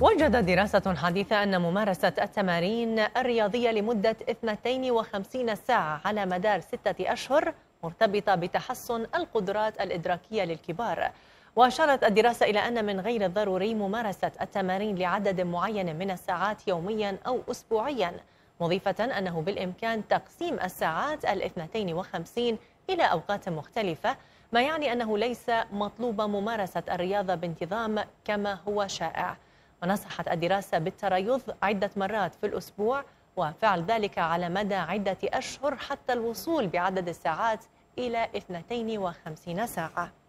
وجد دراسة حديثة أن ممارسة التمارين الرياضية لمدة 52 ساعة على مدار ستة أشهر مرتبطة بتحسن القدرات الإدراكية للكبار وأشارت الدراسة إلى أن من غير الضروري ممارسة التمارين لعدد معين من الساعات يوميا أو أسبوعيا مضيفة أنه بالإمكان تقسيم الساعات ال 52 إلى أوقات مختلفة ما يعني أنه ليس مطلوب ممارسة الرياضة بانتظام كما هو شائع ونصحت الدراسة بالتريض عدة مرات في الأسبوع وفعل ذلك على مدى عدة أشهر حتى الوصول بعدد الساعات إلى 52 ساعة